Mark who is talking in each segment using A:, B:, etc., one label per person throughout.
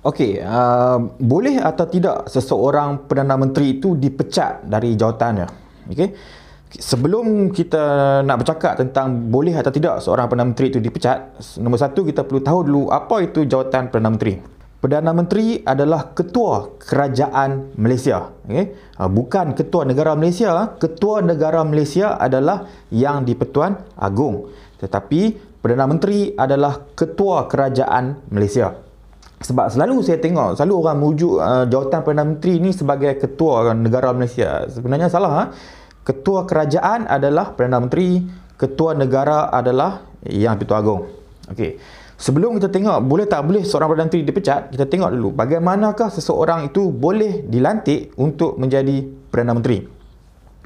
A: Okey, uh, boleh atau tidak seseorang Perdana Menteri itu dipecat dari jawatannya? Okey. Sebelum kita nak bercakap tentang boleh atau tidak seorang Perdana Menteri itu dipecat, nombor satu kita perlu tahu dulu apa itu jawatan Perdana Menteri. Perdana Menteri adalah ketua kerajaan Malaysia. Okay? Uh, bukan ketua negara Malaysia. Ketua negara Malaysia adalah yang di-Pertuan Agong. Tetapi Perdana Menteri adalah ketua kerajaan Malaysia sebab selalu saya tengok selalu orang merujuk uh, eh, jawatan Perdana Menteri ni sebagai ketua negara Malaysia sebenarnya salah ha? ketua kerajaan adalah Perdana Menteri ketua negara adalah Yang Pertua Agong okay. sebelum kita tengok boleh tak boleh seorang Perdana Menteri dipecat kita tengok dulu bagaimanakah seseorang itu boleh dilantik untuk menjadi Perdana Menteri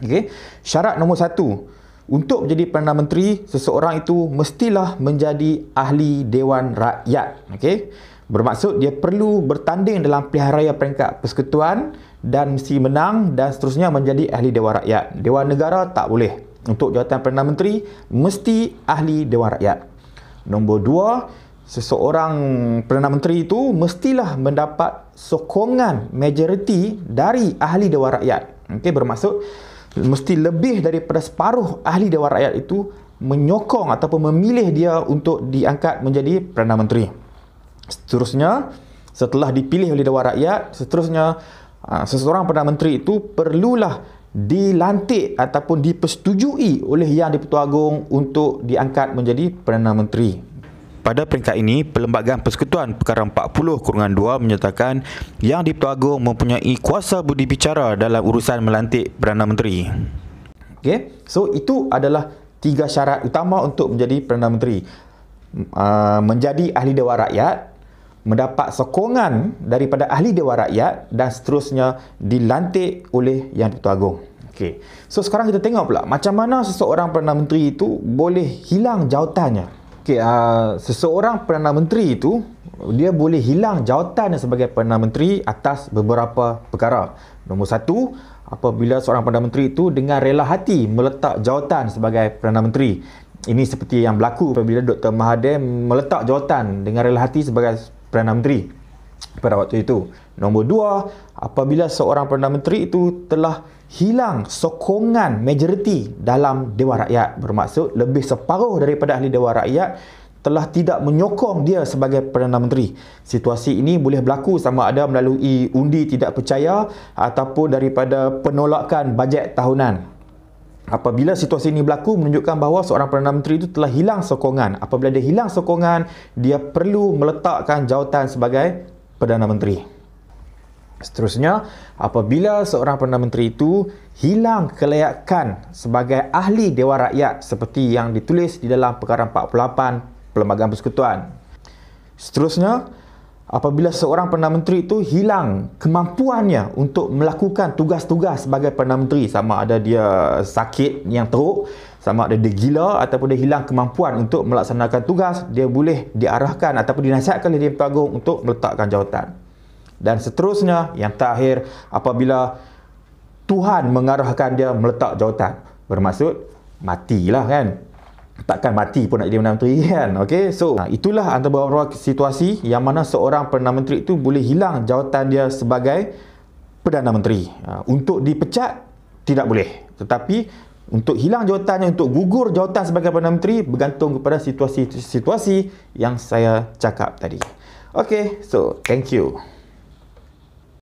A: okay. syarat nombor satu untuk menjadi Perdana Menteri, seseorang itu mestilah menjadi ahli Dewan Rakyat. Okay? Bermaksud dia perlu bertanding dalam pilihan raya peringkat persekutuan dan mesti menang dan seterusnya menjadi ahli Dewan Rakyat. Dewan Negara tak boleh. Untuk jawatan Perdana Menteri, mesti ahli Dewan Rakyat. Nombor dua, seseorang Perdana Menteri itu mestilah mendapat sokongan majoriti dari ahli Dewan Rakyat. Okay, bermaksud mesti lebih daripada separuh ahli Dewan Rakyat itu menyokong ataupun memilih dia untuk diangkat menjadi Perdana Menteri. Seterusnya, setelah dipilih oleh Dewan Rakyat, seterusnya ah, seseorang Perdana Menteri itu perlulah dilantik ataupun dipersetujui oleh Yang di-Pertua Agong untuk diangkat menjadi Perdana Menteri. Pada peringkat ini, Perlembagaan Persekutuan Perkara 40-2 menyatakan yang di-Pertua Agong mempunyai kuasa budi bicara dalam urusan melantik Perdana Menteri. Okay. So, itu adalah tiga syarat utama untuk menjadi Perdana Menteri. Uh, menjadi Ahli Dewan Rakyat, mendapat sokongan daripada Ahli Dewan Rakyat dan seterusnya dilantik oleh Yang di-Pertua Agong. Okay. So, sekarang kita tengok pula macam mana seseorang Perdana Menteri itu boleh hilang jawatannya. Okay, uh, ah, seseorang Perdana Menteri itu dia boleh hilang jawatan sebagai Perdana Menteri atas beberapa perkara. Nombor satu, apabila seorang Perdana Menteri itu dengan rela hati meletak jawatan sebagai Perdana Menteri. Ini seperti yang berlaku apabila Dr. Mahathir meletak jawatan dengan rela hati sebagai Perdana Menteri pada waktu itu. Nombor dua, apabila seorang Perdana Menteri itu telah hilang sokongan majoriti dalam Dewan Rakyat bermaksud lebih separuh daripada ahli Dewan Rakyat telah tidak menyokong dia sebagai Perdana Menteri. Situasi ini boleh berlaku sama ada melalui undi tidak percaya ataupun daripada penolakan bajet tahunan. Apabila situasi ini berlaku menunjukkan bahawa seorang Perdana Menteri itu telah hilang sokongan. Apabila dia hilang sokongan, dia perlu meletakkan jawatan sebagai Perdana Menteri. Seterusnya, apabila seorang Perdana Menteri itu hilang kelayakan sebagai ahli Dewan Rakyat seperti yang ditulis di dalam Perkara 48 Perlembagaan Persekutuan. Seterusnya, apabila seorang Perdana Menteri itu hilang kemampuannya untuk melakukan tugas-tugas sebagai Perdana Menteri sama ada dia sakit yang teruk sama ada dia gila ataupun dia hilang kemampuan untuk melaksanakan tugas dia boleh diarahkan ataupun dinasihatkan oleh Dewan Agung untuk meletakkan jawatan dan seterusnya yang terakhir apabila Tuhan mengarahkan dia meletak jawatan bermaksud matilah kan takkan mati pun nak jadi Perdana Menteri kan okay? so itulah antara beberapa situasi yang mana seorang Perdana Menteri tu boleh hilang jawatan dia sebagai Perdana Menteri untuk dipecat tidak boleh tetapi untuk hilang jawatannya untuk gugur jawatan sebagai Perdana Menteri bergantung kepada situasi-situasi yang saya cakap tadi Okay, so thank you.